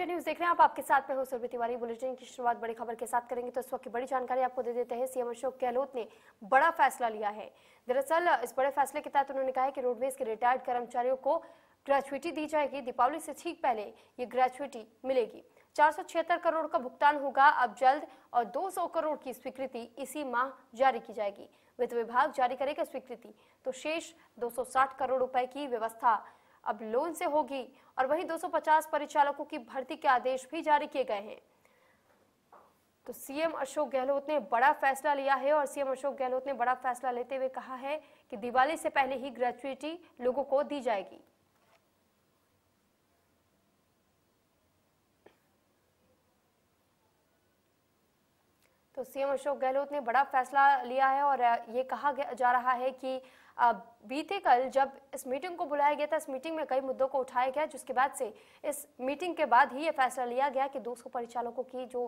news देख रहे हैं आप आपके साथ में हो सुरभि तिवारी बुलेटिन की शुरुआत बड़ी खबर के साथ करेंगे तो इस वक्त की बड़ी जानकारी आपको दे देते हैं सीएम अशोक गहलोत ने बड़ा फैसला लिया है दरअसल इस बड़े फैसले के तहत उन्होंने कहा है कि रोडवेज के रिटायर्ड कर्मचारियों को ग्रेचुटी दी जाएगी दीपावली से ठीक पहले ये ग्रेचुटी मिलेगी चार करोड़ का भुगतान होगा अब जल्द और दो करोड़ की स्वीकृति इसी माह जारी की जाएगी वित्त विभाग जारी करेगा स्वीकृति तो शेष दो करोड़ रुपए की व्यवस्था अब लोन से होगी और वहीं 250 परिचालकों की भर्ती के आदेश भी जारी किए गए हैं तो सीएम अशोक गहलोत ने बड़ा फैसला लिया है और सीएम अशोक गहलोत ने बड़ा फैसला लेते हुए कहा है कि दिवाली से पहले ही ग्रेचुएटी लोगों को दी जाएगी तो सीएम अशोक गहलोत ने बड़ा फैसला लिया है और ये कहा जा रहा है कि बीते कल जब इस मीटिंग को बुलाया गया था इस मीटिंग में कई मुद्दों को उठाया गया जिसके बाद से इस मीटिंग के बाद ही ये फैसला लिया गया कि दो सौ परिचालकों की जो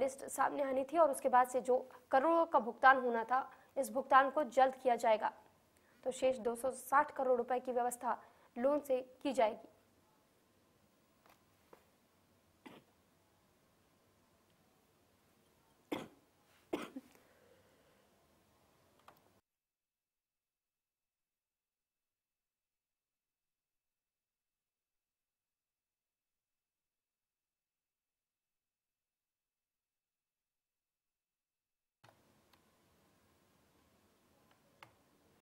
लिस्ट सामने आनी थी और उसके बाद से जो करोड़ों का भुगतान होना था इस भुगतान को जल्द किया जाएगा तो शेष 260 करोड़ रुपए की व्यवस्था लोन से की जाएगी